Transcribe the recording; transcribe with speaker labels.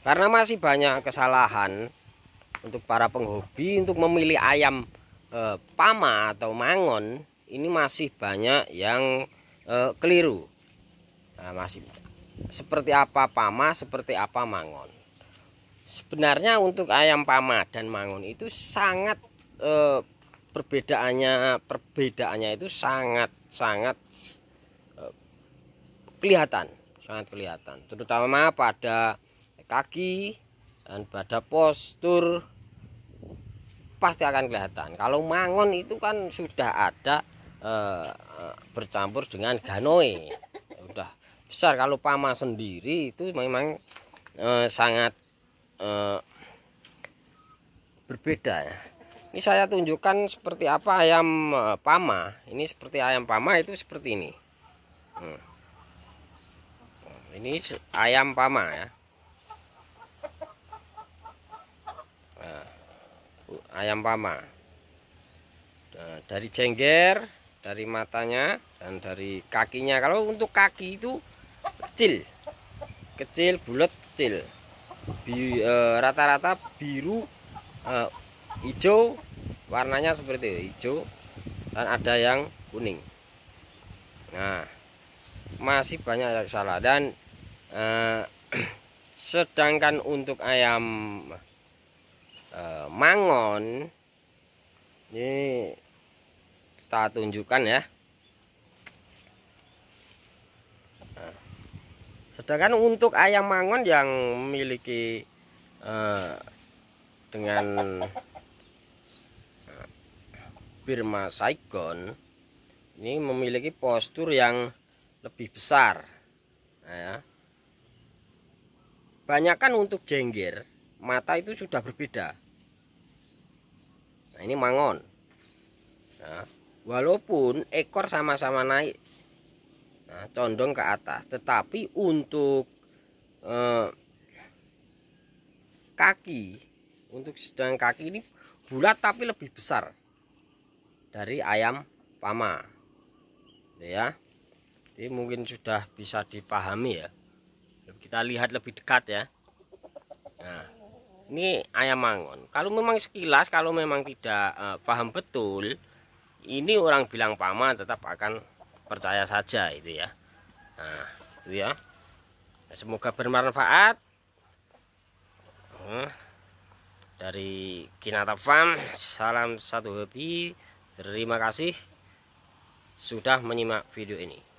Speaker 1: karena masih banyak kesalahan untuk para penghobi untuk memilih ayam eh, pama atau mangon ini masih banyak yang eh, keliru nah, masih seperti apa pama seperti apa mangon sebenarnya untuk ayam pama dan mangon itu sangat eh, perbedaannya perbedaannya itu sangat sangat eh, kelihatan sangat kelihatan terutama pada kaki dan pada postur pasti akan kelihatan kalau mangon itu kan sudah ada e, bercampur dengan ganoe udah besar kalau pama sendiri itu memang e, sangat e, berbeda ya ini saya tunjukkan seperti apa ayam pama ini seperti ayam pama itu seperti ini hmm. ini ayam pama ya ayam pama nah, dari jengger dari matanya dan dari kakinya kalau untuk kaki itu kecil kecil bulat kecil e, rata-rata e, biru e, hijau warnanya seperti hijau dan ada yang kuning nah masih banyak yang salah dan e, sedangkan untuk ayam e, mangon ini kita tunjukkan ya nah, sedangkan untuk ayam mangon yang memiliki e, dengan eh, Birma Saigon ini memiliki postur yang lebih besar nah, ya. banyakkan untuk jengger mata itu sudah berbeda nah ini mangon nah, walaupun ekor sama-sama naik nah, condong ke atas tetapi untuk eh, kaki untuk sedang kaki ini bulat tapi lebih besar dari ayam pama gitu ya jadi mungkin sudah bisa dipahami ya kita lihat lebih dekat ya nah ini ayam mangon kalau memang sekilas kalau memang tidak uh, paham betul ini orang bilang pama tetap akan percaya saja itu ya nah itu ya, ya semoga bermanfaat nah, dari Kinata Farm salam satu hobi terima kasih sudah menyimak video ini